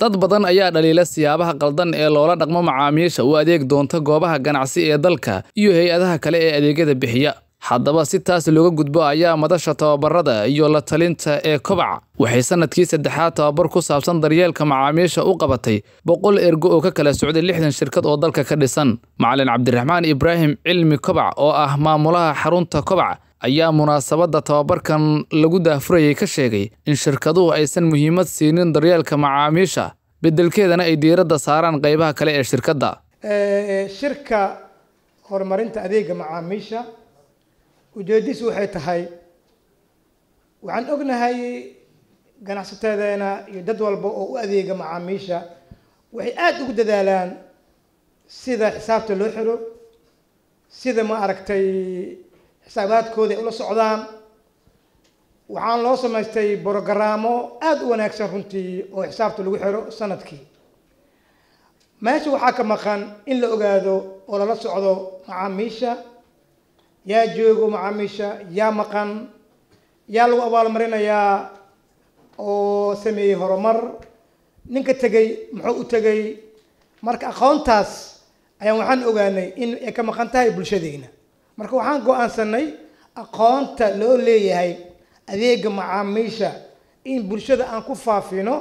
dad badan ayaa dhaliila siyaabaha qaldan ee loola dhaqmo macaamiisha u adeeg doonta goobaha ganacsi ee dalka iyo hay-adaha kale ee adeegyada bixiya haddaba si taas looga gudbo ayaa madasha tababarada iyo la talinta ee kobaca waxay sanadkii saddexaad tababar ku saabsan daryeelka macaamiisha u qabatay boqol ergo oo ka kala socday lixdan shirkad oo dalka ka dhisan macalin cabdiraxmaan ibraahim cilmi kobac oo ah maamulaha xarunta kobac ayaa munaasabadda tababarkan lagu daafurayay ka sheegay in shirkaduhu aysan muhiimad siinin daryeelka macaamiisha beddelkeedana ay diiradda saaraan qaybaha kale ee shirkadda shirka horumarinta adeega macaamiisha ujeedisu waxay tahay waxaan ognahay ganacsateedeena iyo dad walba oo u adeega macaamiisha waxay aada ugu dadaalaan sida xisaabta loo xiro sida ma aragtay xisaabaadkooda ay ula socdaan waxaan loo samaystay brogaraamo aada u wanaagsan runtii oo xisaabta lagu xiro sanadkii meesha waxaa ka maqan in la ogaado oo lala socdo macaamiisha yaa joogo macaamiisha yaa maqan yaa lagu abaalmarinayaa oo sameeyey horumar ninka tegay muxuu u tegay marka aqoontaas ayaan waxaan ogaanay in ay ka maqan tahay bulshadeyna marka waxaan go-aansanay aqoonta loo leeyahay adeega macaamiisha in bulshada aan ku faafino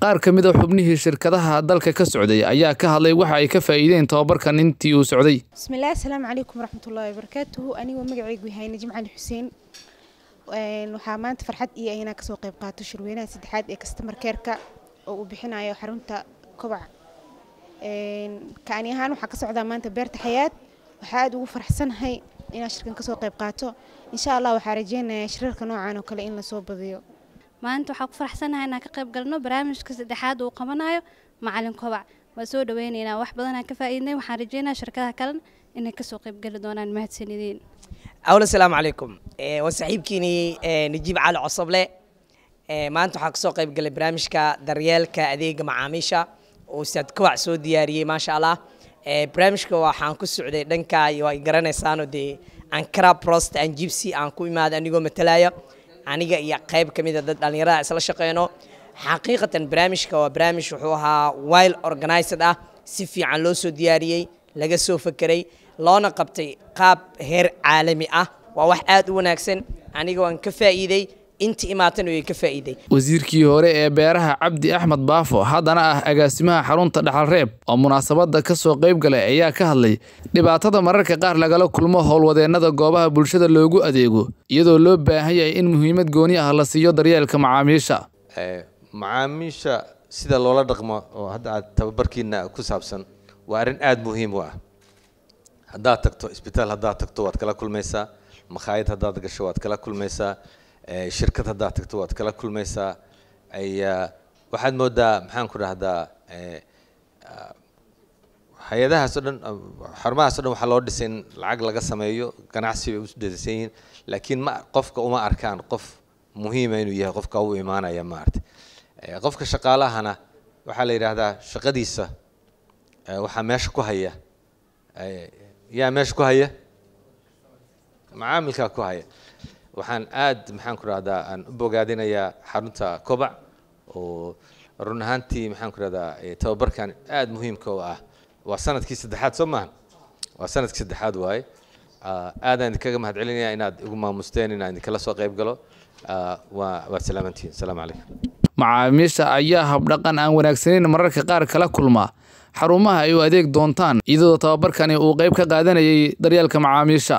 qaar ka mid a ah xubnihii shirkadaha dalka ka socday ayaa ka hadlay waxa ay ka faa'iideen tababarkan intii uu socday bismillahi asalaamu calaykum waraxmatullahi wabarakaatuhu anigoo magacaygu yahayna jimcali xuseen waxaa maanta farxad iyo inaan kasoo qayb qaato shirweynaha saddexaad ee customer care oo uu bixinayo xarunta kobac kaani ahaan waxaa ka socdaa maanta beerta xayaad waxaa aada ugu faraxsanahay inaan shirkan kasoo qayb qaato insha allah waxaa rajeynayaa shirarka noocan oo kale in lasoo badiyo maalinta waxaa ku faraxsanahay inaan ka qayb galno barnaamijka saddexaad uu qabanayo macalin kobac waa soo dhaweynaynaa wax badanaan ka faa'iidnay waxaan rajeynaya shirkadaha kalena inay kasoo qayb geli doonaan mahadsanideen awl asalaamu calaykum eh, waa saaxiibkiinii eh, najiib cali cosoble eh, maanta waxaa kasoo qayb galay barnaamijka daryeelka adeega macaamiisha oo ustaad kobac soo diyaariyey maasha allah barnaamijka waxaan ku socday dhanka waa garanaysaano dee ankara prost aan jibsi aan ku imaada anigoo matalaya aniga iyo qayb ka mid a dad dhallinyaraha isla shaqeyno xaqiiqatan barnaamijka waa barnaamij wuxuu ahaa wild organized ah si fiican loo soo diyaariyey laga soo fekeray loona qabtay qaab heer caalami ah waa wax aad u wanaagsan aniga waan ka faa'iidey inta imaateen oo ka faa'iiday wasiirkii hore ee beeraha cabdi axmed baafo haddana ah agaasimaha xarunta dhaxalreeb oo munaasabadda ka soo qayb galay ayaa ka hadlay dhibaatada mararka qaar lagala kulmo howlwadeennada goobaha bulshada loogu adeego iyadoo loo baahan yahay in muhiimad gooni ah la siiyo daryeelka macaamiisha eh, macaamiisha sida loola dhaqmo oo hadda aad tababarkiina ku saabsan waa arrin aada muhiim u ah haddaad tagto isbitaal haddaad tagto waad kala kulmaysaa makhaayad haddaad gasho waad kala kulmaysaa shirkad haddaad tagto waad kala kulmaysaa ayaa waxaad moodaa maxaan ku dhahdaa ah, hay adahaasoo dhan xarumahaas dhan waxaa loo dhisay in lacag laga sameeyo ganacsi bay usu dadisan yihiin laakiin ma qofka uma arkaan qof muhiima ah inuu yahay qofka u imaanaya maarata qofka shaqaalahana waxaa la yidhaahdaa shaqadiisa waxaa meesha ku haya yaa meesha ku haya macaamilkaa ku haya waxaan aad maxaan ku rahdaa aan u bogaadinayaa xarunta kobac oo run ahaantii maxaan ku rahdaa tababarkan aad muhiimka u ah waa sanadkii saddexaad soo maaha waa sanadkii saddexaad waaye ah, aadaan idinkaga mahad inaad igu maamusteen inaan idinkala soo qayb galo ah, waad salaamantihiin asalaamu calaykum macaamiisha ayaa habdhaqan aan wanaagsanayn mararka qaar kala kulma xarumaha ay u adeeg doontaan iyadoo tababarkani uu qayb ka qaadanayay daryeelka macaamiisha